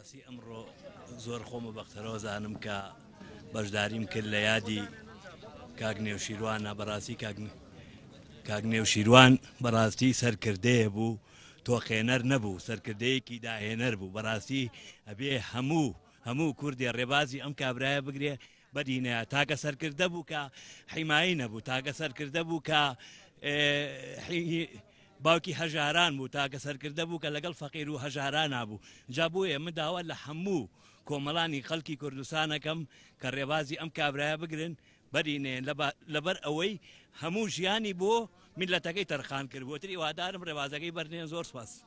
بەڕاستی ئەمڕۆ زۆر خۆمە بەختەرەوە زانم کە بەشداریم کرد لە یادی کاگنێو شیروان بەڕاستی کاگنێو شیروان بەڕاستی سەرکردەیە بوو تۆخێنەر نەبوو سەرکردەیەکی داهێنەر بوو بەڕاستی ئەبێ هەموو هەموو کوردی ڕێبازی ئەم کابرایە بگرێ بەدینە تاکە سەرکردە بوو کە حیمایی نەبوو تاکە سەرکردە بوو کە باوکی هەژاران بوو تاکە سەرکردە بوو کە لەگەڵ فەقیر و هەژاران نبوو جابووە من داوا لە هەموو کۆمەڵانی خەڵکی کوردستانەکەم کە ڕێبازی ئەم کابراە بگرن بەرینێن لەبەر ئەوەی هەموو ژیانی بۆ میلەتەکەی تەرخان کرد بۆ تری وادارم ڕێبازەکەی بەرنێن زۆر سپاس